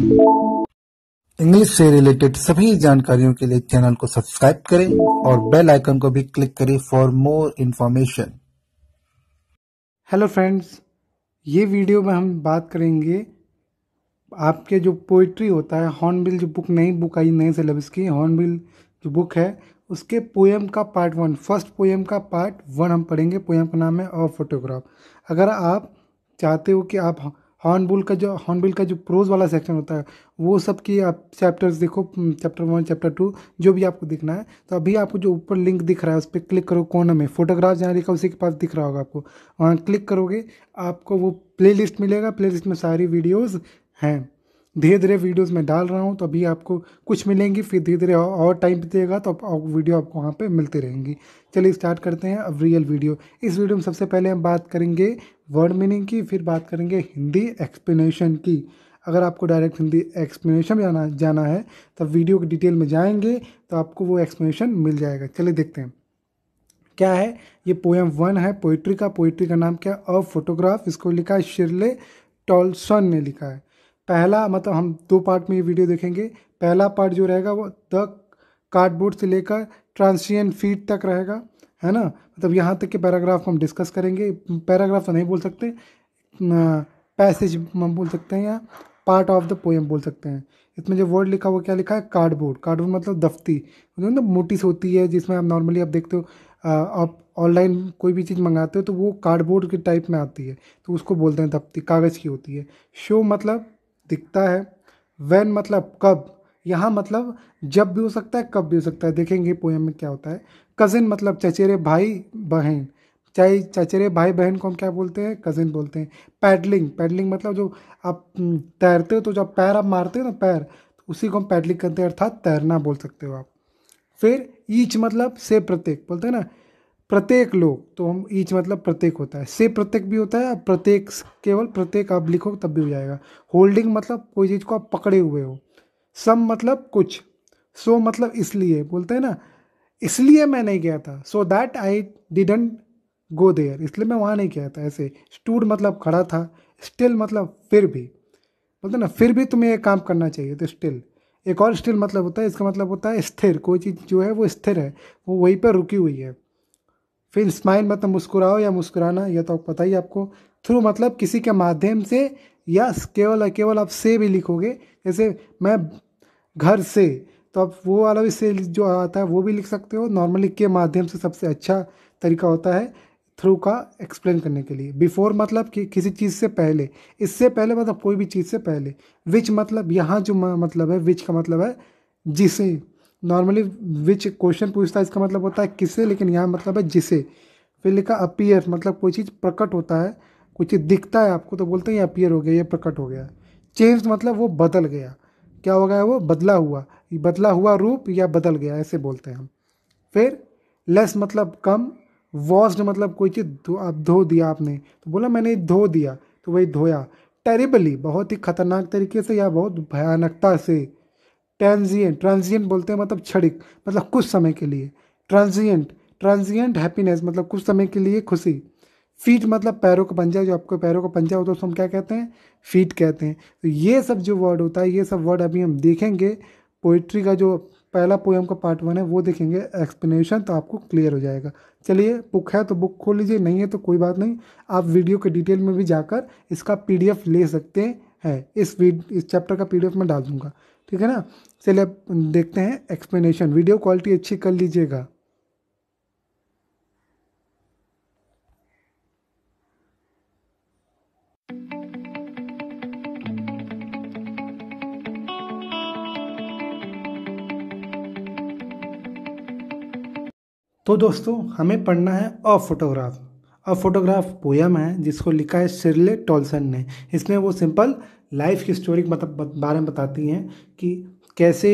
English से related सभी जानकारियों के लिए चैनल को सब्सक्राइब करें और बेल आइकन को भी क्लिक करें for more information hello friends ये वीडियो में हम बात करेंगे आपके जो पोइट्री होता है हॉर्नबिल जो बुक नई बुक आई नए सिलेबस की हॉर्नबिल जो बुक है उसके पोएम का पार्ट वन फर्स्ट पोएम का पार्ट वन हम पढ़ेंगे पोएम का नाम है अ फोटोग्राफ अगर आप चाहते हो कि आप हॉर्नबुल का जो हॉर्नबिल का जो प्रोज वाला सेक्शन होता है वो सब की आप चैप्टर्स देखो चैप्टर वन चैप्टर टू जो भी आपको देखना है तो अभी आपको जो ऊपर लिंक दिख रहा है उस पर क्लिक करो कोने में फोटोग्राफ जहाँ लिखा उसी के पास दिख रहा होगा आपको वहाँ क्लिक करोगे आपको वो प्ले मिलेगा प्ले में सारी वीडियोज़ हैं धीरे धीरे वीडियोज़ मैं डाल रहा हूँ तो अभी आपको कुछ मिलेंगी फिर धीरे धीरे और टाइम देगा तो वीडियो आपको वहाँ पर मिलती रहेंगी चलिए स्टार्ट करते हैं अब रियल वीडियो इस वीडियो में सबसे पहले हम बात करेंगे वर्ड मीनिंग की फिर बात करेंगे हिंदी एक्सप्लेनेशन की अगर आपको डायरेक्ट हिंदी एक्सप्लेनेशन में जाना जाना है तब वीडियो के डिटेल में जाएंगे तो आपको वो एक्सप्लेनेशन मिल जाएगा चलिए देखते हैं क्या है ये पोएम वन है पोइट्री का पोइट्री का नाम क्या अ फोटोग्राफ इसको लिखा है शिरले टॉल्सन ने लिखा है पहला मतलब हम दो पार्ट में ये वीडियो देखेंगे पहला पार्ट जो रहेगा वो द कार्डबोर्ड से लेकर ट्रांसियन फीट तक रहेगा है ना मतलब यहाँ तक के पैराग्राफ हम डिस्कस करेंगे पैराग्राफ तो नहीं बोल सकते पैसेज बोल सकते हैं या पार्ट ऑफ द पोएम बोल सकते हैं इसमें जो वर्ड लिखा हुआ क्या लिखा है कार्डबोर्ड कार्डबोर्ड मतलब दफ्ती मतलब मोटिस होती है जिसमें आप नॉर्मली आप देखते हो आप ऑनलाइन कोई भी चीज़ मंगाते हो तो वो कार्डबोर्ड के टाइप में आती है तो उसको बोलते हैं दफ्ती कागज़ की होती है शो मतलब दिखता है वैन मतलब कब यहाँ मतलब जब भी हो सकता है कब भी हो सकता है देखेंगे पोएम में क्या होता है कज़िन मतलब चचेरे भाई बहन चाहे चचेरे भाई बहन को हम क्या बोलते हैं कज़िन बोलते हैं पैडलिंग पैडलिंग मतलब जो आप हम्म, तैरते हो तो जब पैर आप मारते हो ना पैर तो उसी को हम पैडलिंग करते हैं अर्थात तैरना बोल सकते हो आप फिर ईच मतलब से प्रत्येक बोलते हैं ना प्रत्येक लोग तो हम ईच मतलब प्रत्येक होता है से प्रत्येक भी होता है प्रत्येक केवल प्रत्येक आप लिखो तब भी हो जाएगा होल्डिंग मतलब कोई चीज़ को आप पकड़े हुए हो सम मतलब कुछ सो मतलब इसलिए बोलते हैं ना इसलिए मैं नहीं गया था so that I didn't go there इसलिए मैं वहाँ नहीं गया था ऐसे स्टूड मतलब खड़ा था स्टिल मतलब फिर भी बोलते ना फिर भी तुम्हें एक काम करना चाहिए तो स्टिल एक और स्टिल मतलब होता है इसका मतलब होता है स्थिर कोई चीज़ जो है वो स्थिर है वो वहीं पर रुकी हुई है फिर स्माइल मतलब मुस्कुराओ या मुस्कुराना यह तो पता ही आपको थ्रू मतलब किसी के माध्यम से या केवल केवल आप से भी लिखोगे जैसे मैं घर से तो आप वो वाला भी सेल जो आता है वो भी लिख सकते हो नॉर्मली के माध्यम से सबसे अच्छा तरीका होता है थ्रू का एक्सप्लेन करने के लिए बिफोर मतलब कि किसी चीज़ से पहले इससे पहले मतलब कोई भी चीज़ से पहले विच मतलब यहाँ जो मतलब है विच का मतलब है जिसे नॉर्मली विच क्वेश्चन पूछता है इसका मतलब होता है किसे लेकिन यहाँ मतलब है जिसे फिर लिखा अपीयर मतलब कोई चीज़ प्रकट होता है कोई चीज़ दिखता है आपको तो बोलते हैं ये अपीयर हो गया ये प्रकट हो गया चेंज मतलब वो बदल गया क्या हो गया वो बदला हुआ बदला हुआ रूप या बदल गया ऐसे बोलते हैं हम फिर लेस मतलब कम वॉस्ड मतलब कोई चीज़ अब धो दिया आपने तो बोला मैंने धो दिया तो वही धोया टेरिबली बहुत ही खतरनाक तरीके से या बहुत भयानकता से ट्रांजिएंट ट्रांजिएंट बोलते हैं मतलब क्षणिक मतलब कुछ समय के लिए ट्रांजिएंट ट्रांजिएंट हैप्पीनेस मतलब कुछ समय के लिए खुशी फीट मतलब पैरों का पंजा जो आपको पैरों का पंजा होता है उसको हम क्या कहते हैं फीट कहते हैं तो ये सब जो वर्ड होता है ये सब वर्ड अभी हम देखेंगे पोइट्री का जो पहला पोएम का पार्ट वन है वो देखेंगे एक्सप्लेनेशन तो आपको क्लियर हो जाएगा चलिए बुक है तो बुक खोल लीजिए नहीं है तो कोई बात नहीं आप वीडियो के डिटेल में भी जाकर इसका एफ ले सकते हैं इस इस चैप्टर का पीडीएफ मैं डाल दूँगा ठीक है ना चलिए अब देखते हैं एक्सप्लेनेशन वीडियो क्वालिटी अच्छी कर लीजिएगा तो दोस्तों हमें पढ़ना है a photograph a photograph poem है जिसको लिखा है शिरले टोलसन ने इसमें वो सिंपल लाइफ की स्टोरी मतलब बारे में बताती हैं कि कैसे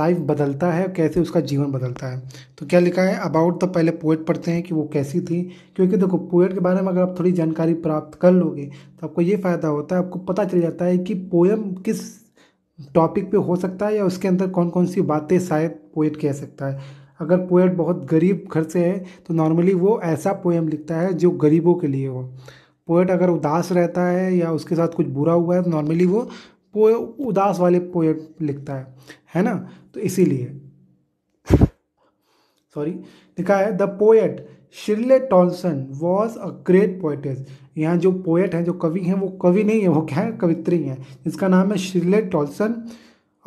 लाइफ बदलता है कैसे उसका जीवन बदलता है तो क्या लिखा है अबाउट तो पहले पोएट पढ़ते हैं कि वो कैसी थी क्योंकि देखो पोएट के बारे में अगर आप थोड़ी जानकारी प्राप्त कर लोगे तो आपको ये फ़ायदा होता है आपको पता चल जाता है कि पोएम किस टॉपिक पे हो सकता है या उसके अंदर कौन कौन सी बातें शायद पोएट कह सकता है अगर पोएट बहुत गरीब घर से है तो नॉर्मली वो ऐसा पोएम लिखता है जो गरीबों के लिए हो पोएट अगर उदास रहता है या उसके साथ कुछ बुरा हुआ है तो नॉर्मली वो पोए उदास वाले पोएट लिखता है है ना तो इसीलिए सॉरी लिखा है the poet Shirley Toulson was a great poetess यहाँ जो पोएट हैं जो कवि हैं वो कवि नहीं है वो क्या है कवित्री हैं जिसका नाम है शिरले टॉल्सन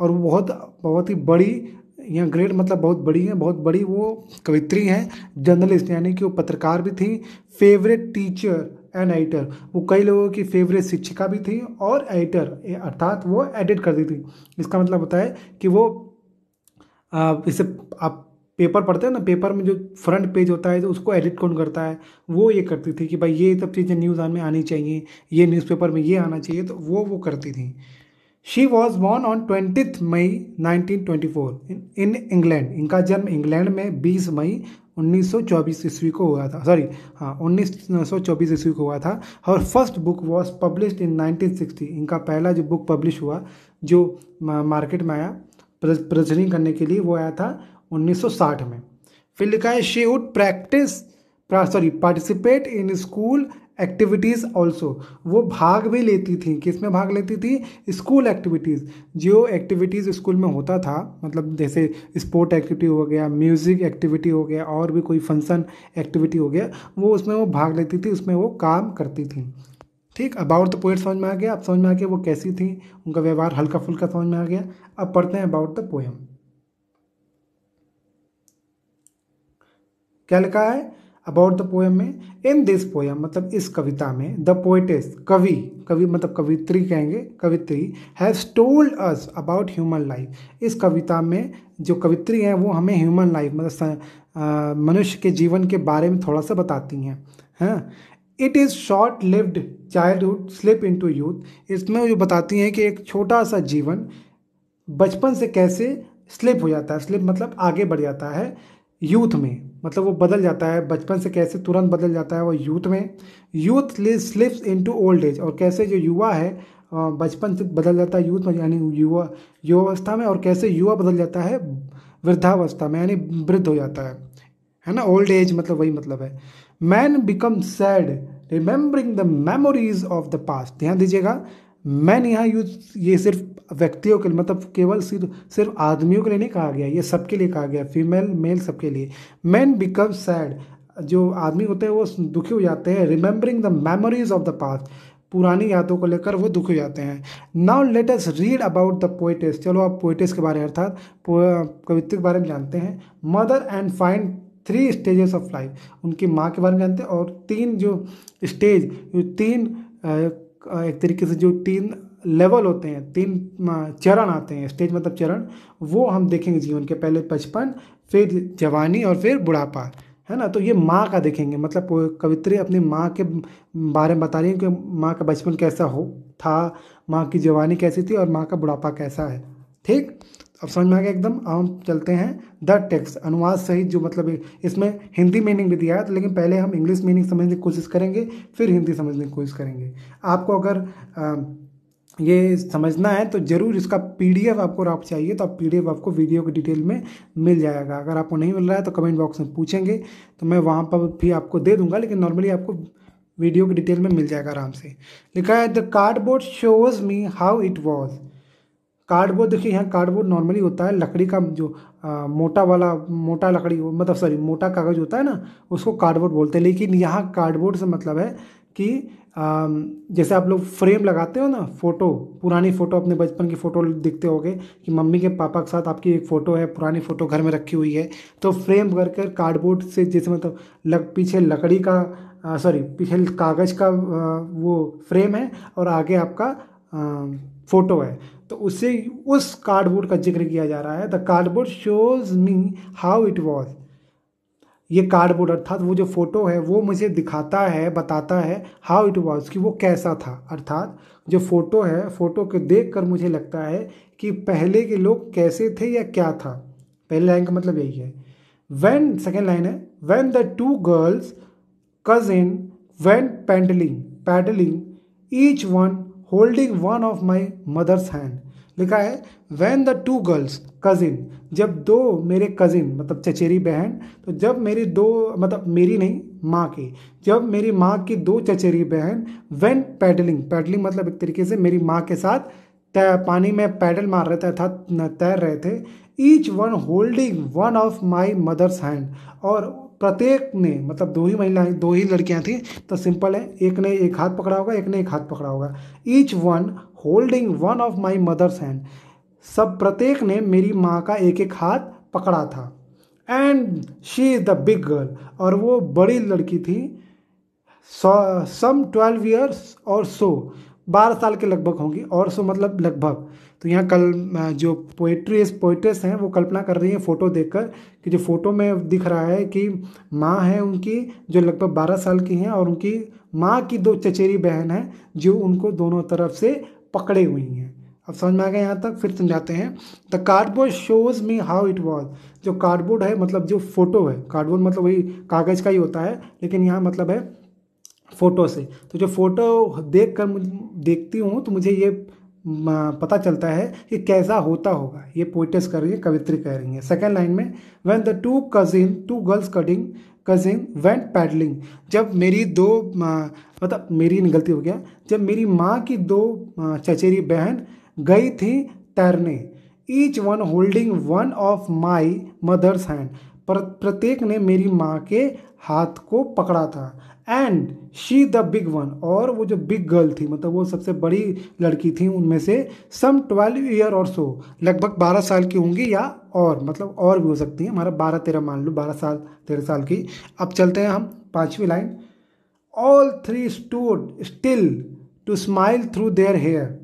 और वो बहुत बहुत ही बड़ी यहाँ ग्रेट मतलब बहुत बड़ी हैं बहुत बड़ी वो कवित्री हैं जर्नलिस्ट यानी कि वो पत्रकार भी थी फेवरेट टीचर एंड एडिटर वो कई लोगों की फेवरेट शिक्षिका भी थी और एडिटर अर्थात वो एडिट करती थी इसका मतलब होता है कि वो इसे आप पेपर पढ़ते हैं ना पेपर में जो फ्रंट पेज होता है तो उसको एडिट कौन करता है वो ये करती थी कि भाई ये सब चीज़ें न्यूज़ में आनी चाहिए ये न्यूज़पेपर में ये आना चाहिए तो वो वो करती थी she was born on twenty May nineteen twenty four in England इनका जन्म इंग्लैंड में बीस मई 1924 ईस्वी को हुआ था सॉरी हाँ 1924 ईस्वी को हुआ था और first book was publish in 1960 इनका पहला जो बुक पब्लिश हुआ जो मार्केट में आया प्रचलित करने के लिए वो आया था 1960 में फिर लिखा है she would practise sorry participate in school activities also वो भाग भी लेती थी किस में भाग लेती थी स्कूल एक्टिविटीज़ जो एक्टिविटीज़ स्कूल में होता था मतलब जैसे स्पोर्ट एक्टिविटी हो गया म्यूज़िक एक्टिविटी हो गया और भी कोई फंक्शन एक्टिविटी हो गया वो उसमें वो भाग लेती थी उसमें वो काम करती थी ठीक अबाउट द पोएट समझ में आ गया अब समझ में आ गया वो कैसी थी उनका व्यवहार हल्का फुल्का समझ में आ गया अब पढ़ते हैं अबाउट द पोएम क्या लिखा है अबाउट द पोएम में इन दिस पोएम मतलब इस कविता में द पोइटिस कवि कवि मतलब कवित्री कहेंगे कवित्री has told us about human life इस कविता में जो कवित्री हैं वो हमें ह्यूमन लाइफ मतलब मनुष्य के जीवन के बारे में थोड़ा सा बताती हैं हैं it is short lived childhood slip into youth इसमें जो बताती हैं कि एक छोटा सा जीवन बचपन से कैसे स्लिप हो जाता है स्लिप मतलब आगे बढ़ जाता है यूथ में मतलब वो बदल जाता है बचपन से कैसे तुरंत बदल जाता है वो यूथ में youth slips to old age और कैसे जो युवा है बचपन से बदल जाता है यूथ में यानी युवा युवावस्था में और कैसे युवा बदल जाता है वृद्धावस्था में यानी वृद्ध हो जाता है है ना ओल्ड एज मतलब वही मतलब है man become sad remembering the memories of the past ध्यान दीजिएगा मैन यहाँ यूज ये सिर्फ व्यक्तियों के लिए मतलब केवल सिर्फ सिर्फ आदमियों के लिए नहीं कहा गया ये सबके लिए कहा गया फीमेल मेल सबके लिए मैन बिकम सैड जो आदमी होते हैं वो दुखी हो जाते हैं remembering the memories of the past पुरानी यादों को लेकर वो दुखी हो जाते हैं now let us read about the poetess चलो आप पोइटेस के बारे में अर्थात कवित्व के बारे में जानते हैं mother and find three stages of life उनकी माँ के बारे में जानते हैं और तीन जो स्टेज तीन एक तरीके से जो तीन लेवल होते हैं तीन चरण आते हैं स्टेज मतलब चरण वो हम देखेंगे जीवन के पहले बचपन फिर जवानी और फिर बुढ़ापा है ना तो ये माँ का देखेंगे मतलब कवित्री अपनी माँ के बारे में बता रही है कि माँ का बचपन कैसा हो था माँ की जवानी कैसी थी और माँ का बुढ़ापा कैसा है ठीक अब समझ में आ गया एकदम अब हम चलते हैं द टेक्स्ट अनुवाद सहित जो मतलब इसमें हिंदी मीनिंग भी दिया है तो लेकिन पहले हम इंग्लिश मीनिंग समझने की कोशिश करेंगे फिर हिंदी समझने की कोशिश करेंगे आपको अगर आ, ये समझना है तो ज़रूर इसका पीडीएफ आपको आप चाहिए तो आप पीडीएफ आपको वीडियो की डिटेल में मिल जाएगा अगर आपको नहीं मिल रहा है तो कमेंट बॉक्स में पूछेंगे तो मैं वहाँ पर भी आपको दे दूंगा लेकिन नॉर्मली आपको वीडियो की डिटेल में मिल जाएगा आराम से लिखा है the cardboard shows me how it was cardboard देखिए यहाँ कार्डबोर्ड नॉर्मली होता है लकड़ी का जो आ, मोटा वाला मोटा लकड़ी मतलब सॉरी मोटा कागज़ होता है ना उसको कार्डबोर्ड बोलते हैं लेकिन यहाँ कार्डबोर्ड से मतलब है कि जैसे आप लोग फ्रेम लगाते हो ना फ़ोटो पुरानी फ़ोटो अपने बचपन की फ़ोटो दिखते होगे कि मम्मी के पापा के साथ आपकी एक फ़ोटो है पुरानी फ़ोटो घर में रखी हुई है तो फ्रेम कर कर कार्डबोर्ड से जैसे मतलब लग पीछे लकड़ी का सॉरी पीछे कागज़ का आ, वो फ्रेम है और आगे आपका आ, फ़ोटो है तो उससे उस कार्डबोर्ड का जिक्र किया जा रहा है the cardboard shows me how it was ये कार्डबोर्ड अर्थात वो जो फ़ोटो है वो मुझे दिखाता है बताता है हाउ इट वॉज कि वो कैसा था अर्थात जो फ़ोटो है फ़ोटो को देख कर मुझे लगता है कि पहले के लोग कैसे थे या क्या था पहले लाइन का मतलब यही है वैन सेकेंड लाइन है when the two girls cousin went paddling paddling each one holding one of my mother's hand लिखा है when the two girls cousin जब दो मेरे कज़िन मतलब चचेरी बहन तो जब मेरी दो मतलब मेरी नहीं माँ की जब मेरी माँ की दो चचेरी बहन वैन पैडलिंग पैडलिंग मतलब एक तरीके से मेरी माँ के साथ तय पानी में पैडल मार रहे थे अर्थात तैर रहे थे each one holding one of my mother's hand और प्रत्येक ने मतलब दो ही महिलाएं दो ही लड़कियां थीं तो सिंपल है एक ने एक हाथ पकड़ा होगा एक ने एक हाथ पकड़ा होगा each one holding one of my mother's hand सब प्रत्येक ने मेरी माँ का एक एक हाथ पकड़ा था and she is the big girl और वो बड़ी लड़की थी सम ट्वेल्व ईयर्स और सो बारह साल के लगभग होंगी और सो मतलब लगभग तो यहाँ कल जो पोइट्री पोइट्रेस हैं वो कल्पना कर रही हैं फ़ोटो देखकर कि जो फ़ोटो में दिख रहा है कि माँ है उनकी जो लगभग बारह साल की हैं और उनकी माँ की दो चचेरी बहन हैं जो उनको दोनों तरफ से पकड़े हुई हैं अब समझ में आ गया यहाँ तक फिर समझाते हैं the cardboard shows me how it was जो कार्डबोर्ड है मतलब जो फोटो है कार्डबोर्ड मतलब वही कागज़ का ही होता है लेकिन यहाँ मतलब है फ़ोटो से तो जो फ़ोटो देख कर देखती हूँ तो मुझे ये पता चलता है कि कैसा होता होगा ये पोइटस कर रही है कवित्री कह रही है सेकेंड लाइन में when the two cousin two girls cutting cousin went paddling जब मेरी दो मतलब मेरी गलती हो गया जब मेरी माँ की दो चचेरी बहन गई थी तैरने each one holding one of my mother's hand प्रत्येक ने मेरी माँ के हाथ को पकड़ा था and she the big one और वो जो बिग गर्ल थी मतलब वो सबसे बड़ी लड़की थी उनमें से सम ट्वेल्व ईयर और सो लगभग बारह साल की होंगी या और मतलब और भी हो सकती है हमारा बारह तेरह मान लो बारह साल तेरह साल की अब चलते हैं हम पाँचवीं line all three stood still to smile through their hair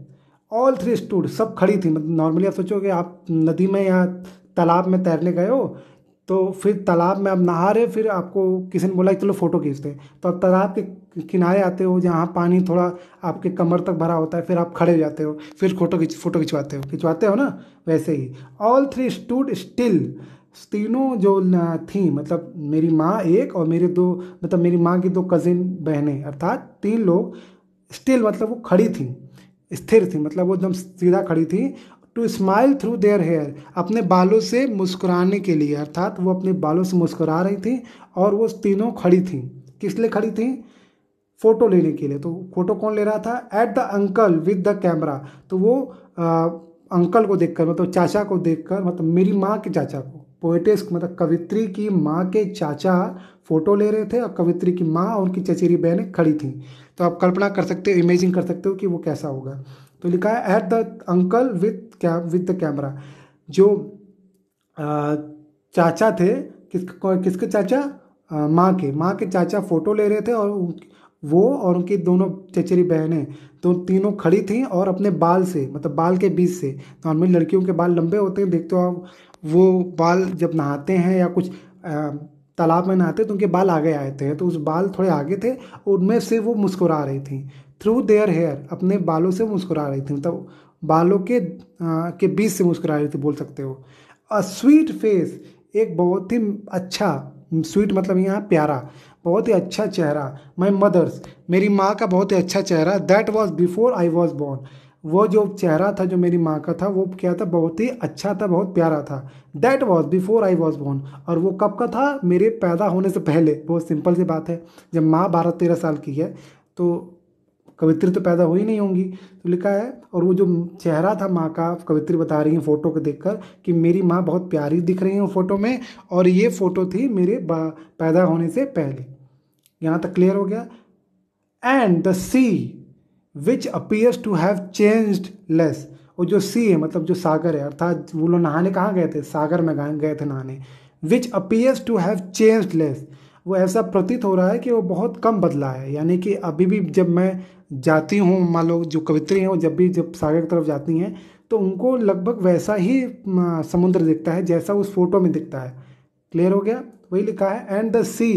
all three stood सब खड़ी थी मतलब नॉर्मली आप सोचो कि आप नदी में या तालाब में तैरने गए हो तो फिर तालाब में आप नहा रहे फिर आपको किसी ने बोला चलो फ़ोटो खींचते हैं तो आप तालाब के किनारे आते हो जहाँ पानी थोड़ा आपके कमर तक भरा होता है फिर आप खड़े हो जाते हो फिर फोटो खिंच फ़ोटो खिंचवाते हो खिंचवाते हो ना वैसे ही ऑल थ्री स्टूड स्टिल तीनों जो थी मतलब मेरी माँ एक और मेरे दो मतलब मेरी माँ की दो कज़िन बहनें अर्थात तीन लोग स्टिल मतलब वो खड़ी थी स्थिर थी मतलब वो एकदम सीधा खड़ी थी to smile through their hair अपने बालों से मुस्कुराने के लिए अर्थात वो अपने बालों से मुस्कुरा रही थी और वो तीनों खड़ी थी किस लिए खड़ी थी फ़ोटो लेने के लिए तो फोटो कौन ले रहा था at the uncle with the camera तो वो आ, अंकल को देखकर मतलब चाचा को देखकर मतलब मेरी माँ के चाचा को पोइटिस मतलब कवित्री की माँ के चाचा फ़ोटो ले रहे थे और कवित्री की माँ और उनकी चचेरी बहनें खड़ी थीं तो आप कल्पना कर सकते हो इमेजिंग कर सकते हो कि वो कैसा होगा तो लिखा है at the uncle with ca with the camera जो आ, चाचा थे किस किसके चाचा माँ के माँ के चाचा फ़ोटो ले रहे थे और वो और उनकी दोनों चचेरी बहनें तो तीनों खड़ी थीं और अपने बाल से मतलब बाल के बीच से तो नॉर्मली लड़कियों के बाल लंबे होते हैं देखते हो आप वो बाल जब नहाते हैं या कुछ तालाब में नहाते तो उनके बाल आगे आए थे तो उस बाल थोड़े आगे थे उनमें से वो मुस्कुरा रही थी थ्रू देयर हेयर अपने बालों से मुस्कुरा रही थी मतलब बालों के आ, के बीच से मुस्कुरा रही थी बोल सकते हो अ स्वीट फेस एक बहुत ही अच्छा स्वीट मतलब यहाँ प्यारा बहुत ही अच्छा चेहरा माई मदर्स मेरी माँ का बहुत ही अच्छा चेहरा that was before I was born वो जो चेहरा था जो मेरी माँ का था वो क्या था बहुत ही अच्छा था बहुत प्यारा था that was before I was born और वो कब का था मेरे पैदा होने से पहले बहुत सिंपल सी बात है जब माँ बारह तेरह साल की है तो कवित्री तो पैदा हुई नहीं होंगी तो लिखा है और वो जो चेहरा था माँ का कवित्री बता रही हैं फ़ोटो को देखकर कि मेरी माँ बहुत प्यारी दिख रही है फ़ोटो में और ये फ़ोटो थी मेरे पैदा होने से पहले यहाँ तक क्लियर हो गया and the sea which appears to have changed less और जो सी है मतलब जो सागर है अर्थात वो लोग नहाने कहाँ गए थे सागर में गए थे नहाने which appears to have change less वो ऐसा प्रतीत हो रहा है कि वो बहुत कम बदला है यानी कि अभी भी जब मैं जाती हूँ मान लो जो कवित्री हैं वो जब भी जब सागर की तरफ जाती हैं तो उनको लगभग वैसा ही समुद्र दिखता है जैसा उस फोटो में दिखता है क्लियर हो गया वही लिखा है and the sea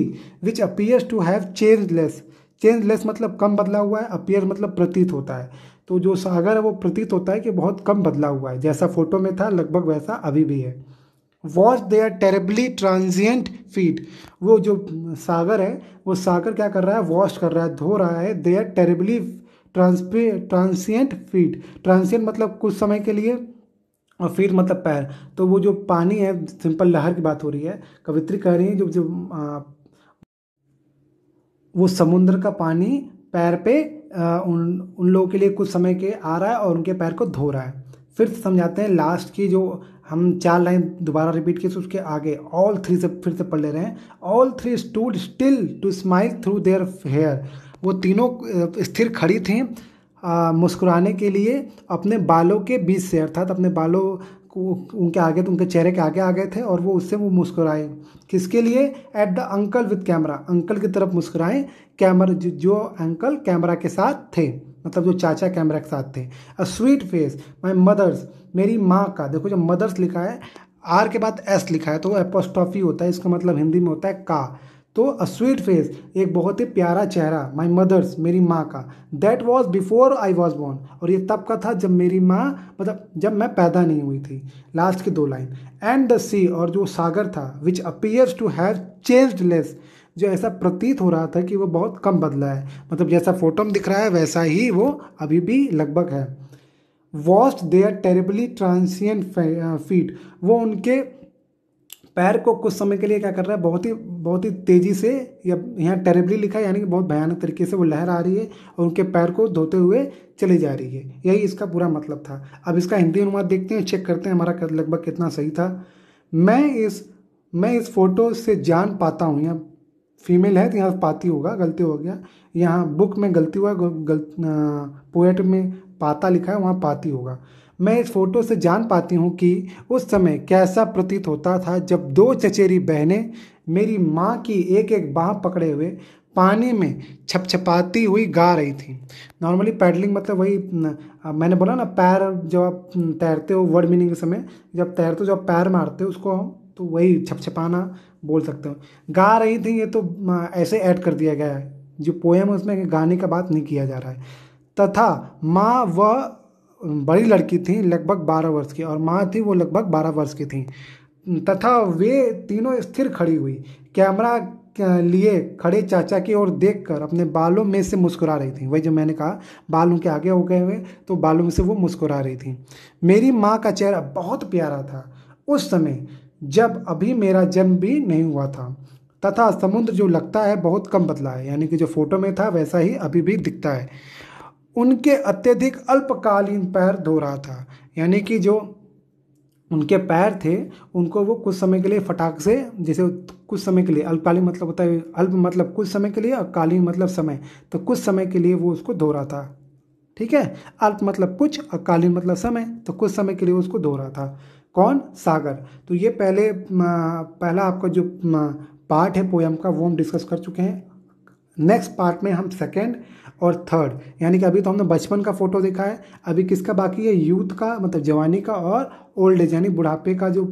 which appears to have change change changeless मतलब कम बदला हुआ है अपीयर मतलब प्रतीत होता है तो जो सागर है वो प्रतीत होता है कि बहुत कम बदला हुआ है जैसा फोटो में था लगभग वैसा अभी भी है washed are terribly transient feet वो जो सागर है वो सागर क्या कर रहा है वॉश कर रहा है धो रहा है are terribly trans transient feet transient मतलब कुछ समय के लिए और फिर मतलब पैर तो वो जो पानी है सिंपल लहर की बात हो रही है कवित्री कह रही है जो जो आ, वो समुद्र का पानी पैर पे आ, उन उन लोगों के लिए कुछ समय के आ रहा है और उनके पैर को धो रहा है फिर समझाते हैं लास्ट की जो हम चार लाइन दोबारा रिपीट किए तो उसके आगे ऑल थ्री से फिर से पढ़ ले रहे हैं all three stood still to smile through their hair वो तीनों स्थिर खड़ी थी मुस्कुराने के लिए अपने बालों के बीच से अर्थात अपने बालों को उनके आगे तो उनके चेहरे के आगे आ गए थे और वो उससे वो मुस्कुराए किसके लिए at the uncle with camera uncle की तरफ मुस्कुराएं कैमरा जो अंकल कैमरा के साथ थे मतलब जो चाचा कैमरा के साथ थे a sweet face my mother's मेरी माँ का देखो जो मदर्स लिखा है आर के बाद एस लिखा है तो वो एपोस्टॉफी होता है इसका मतलब हिंदी में होता है का तो अ स्वीट फेस एक बहुत ही प्यारा चेहरा माई मदर्स मेरी माँ का that was before I was born और ये तब का था जब मेरी माँ मतलब जब मैं पैदा नहीं हुई थी लास्ट की दो लाइन एंड द सी और जो सागर था which appears to have changed less जो ऐसा प्रतीत हो रहा था कि वो बहुत कम बदला है मतलब जैसा फोटो में दिख रहा है वैसा ही वो अभी भी लगभग है washed their terribly transient feet वो उनके पैर को कुछ समय के लिए क्या कर रहा है बहुत ही बहुत ही तेज़ी से या यहाँ टेरेबली लिखा है यानी कि बहुत भयानक तरीके से वो लहर आ रही है और उनके पैर को धोते हुए चली जा रही है यही इसका पूरा मतलब था अब इसका हिंदी अनुवाद देखते हैं चेक करते हैं हमारा लगभग कितना सही था मैं इस मैं इस फोटो से जान पाता हूँ या फीमेल है तो यहाँ पाती होगा गलती हो गया यहाँ बुक में गलती हुआ गल पोएट में पाता लिखा है वहाँ पाती होगा मैं इस फोटो से जान पाती हूँ कि उस समय कैसा प्रतीत होता था जब दो चचेरी बहनें मेरी माँ की एक एक बाह पकड़े हुए पानी में छपछपाती हुई गा रही थी नॉर्मली पैडलिंग मतलब वही मैंने बोला ना पैर जब आप तैरते हो वर्ड मीनिंग के समय जब तैरते हो जब पैर मारते हो उसको हम तो वही छपछपाना बोल सकते हो गा रही थी ये तो ऐसे ऐड कर दिया गया है जो पोएम है उसमें गाने का बात नहीं किया जा रहा है तथा माँ वह बड़ी लड़की थी लगभग बारह वर्ष की और माँ थी वो लगभग बारह वर्ष की थी तथा वे तीनों स्थिर खड़ी हुई कैमरा लिए खड़े चाचा की ओर देखकर अपने बालों में से मुस्कुरा रही थी वही जो मैंने कहा बालों के आगे हो गए हुए तो बालों में से वो मुस्कुरा रही थी मेरी माँ का चेहरा बहुत प्यारा था उस समय जब अभी मेरा जन्म भी नहीं हुआ था तथा समुद्र जो लगता है बहुत कम बदला है यानी कि जो फोटो में था वैसा ही अभी भी दिखता है उनके अत्यधिक अल्पकालीन पैर धो रहा था यानी कि जो उनके पैर थे उनको वो कुछ समय के लिए फटाक से जैसे कुछ समय के लिए अल्पकालीन मतलब होता है अल्प मतलब कुछ समय के लिए और कालीन मतलब समय तो कुछ समय के लिए वो उसको धो रहा था ठीक है अल्प मतलब कुछ और कालीन मतलब समय तो कुछ समय के लिए उसको धो रहा था कौन सागर तो ये पहले पहला आपका जो पार्ट है पोएम का वो हम डिस्कस कर चुके हैं नेक्स्ट पार्ट में हम सेकेंड और थर्ड यानी कि अभी तो हमने बचपन का फ़ोटो देखा है अभी किसका बाकी है यूथ का मतलब जवानी का और ओल्ड एज यानी बुढ़ापे का जो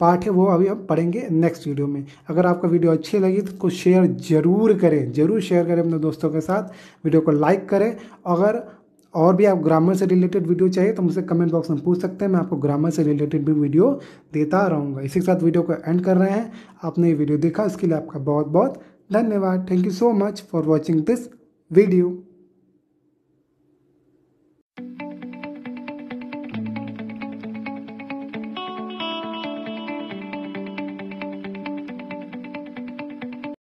पार्ट है वो अभी हम पढ़ेंगे नेक्स्ट वीडियो में अगर आपका वीडियो अच्छी लगी तो उसको शेयर ज़रूर करें ज़रूर शेयर करें अपने दोस्तों के साथ वीडियो को लाइक करें अगर और भी आप ग्रामर से रिलेटेड वीडियो चाहिए तो मुझसे कमेंट बॉक्स में पूछ सकते हैं मैं आपको ग्रामर से रिलेटेड भी वीडियो देता रहूँगा इसी के साथ वीडियो को एंड कर रहे हैं आपने ये वीडियो देखा इसके लिए आपका बहुत बहुत धन्यवाद thank you so much for watching this video